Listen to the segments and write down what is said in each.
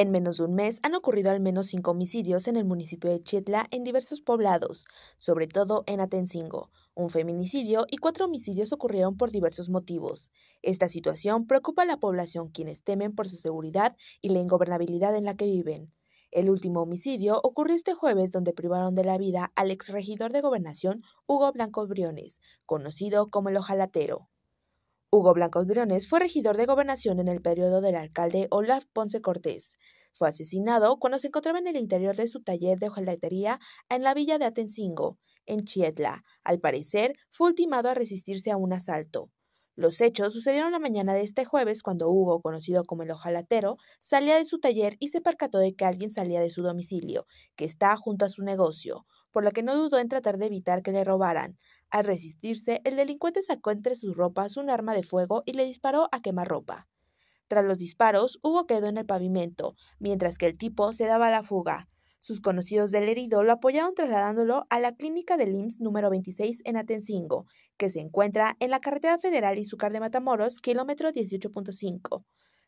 En menos de un mes han ocurrido al menos cinco homicidios en el municipio de Chetla en diversos poblados, sobre todo en Atencingo. Un feminicidio y cuatro homicidios ocurrieron por diversos motivos. Esta situación preocupa a la población quienes temen por su seguridad y la ingobernabilidad en la que viven. El último homicidio ocurrió este jueves donde privaron de la vida al exregidor de gobernación Hugo Blanco Briones, conocido como el ojalatero. Hugo Blancos Briones fue regidor de gobernación en el periodo del alcalde Olaf Ponce Cortés. Fue asesinado cuando se encontraba en el interior de su taller de hojalatería en la villa de Atencingo, en Chietla. Al parecer, fue ultimado a resistirse a un asalto. Los hechos sucedieron la mañana de este jueves cuando Hugo, conocido como el hojalatero, salía de su taller y se percató de que alguien salía de su domicilio, que está junto a su negocio, por lo que no dudó en tratar de evitar que le robaran. Al resistirse, el delincuente sacó entre sus ropas un arma de fuego y le disparó a quemarropa. Tras los disparos, Hugo quedó en el pavimento, mientras que el tipo se daba la fuga. Sus conocidos del herido lo apoyaron trasladándolo a la clínica del IMSS número 26 en Atencingo, que se encuentra en la carretera federal Izúcar de Matamoros, kilómetro 18.5.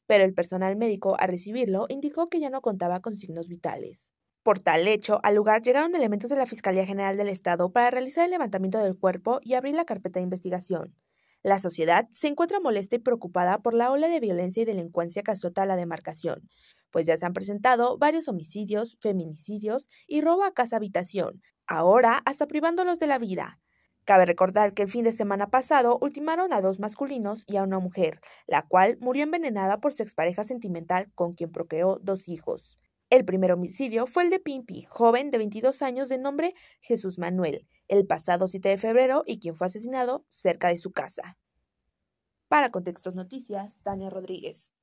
Pero el personal médico, al recibirlo, indicó que ya no contaba con signos vitales. Por tal hecho, al lugar llegaron elementos de la Fiscalía General del Estado para realizar el levantamiento del cuerpo y abrir la carpeta de investigación. La sociedad se encuentra molesta y preocupada por la ola de violencia y delincuencia que azota la demarcación, pues ya se han presentado varios homicidios, feminicidios y robo a casa habitación, ahora hasta privándolos de la vida. Cabe recordar que el fin de semana pasado ultimaron a dos masculinos y a una mujer, la cual murió envenenada por su expareja sentimental con quien procreó dos hijos. El primer homicidio fue el de Pimpi, joven de 22 años de nombre Jesús Manuel, el pasado 7 de febrero y quien fue asesinado cerca de su casa. Para Contextos Noticias, Tania Rodríguez.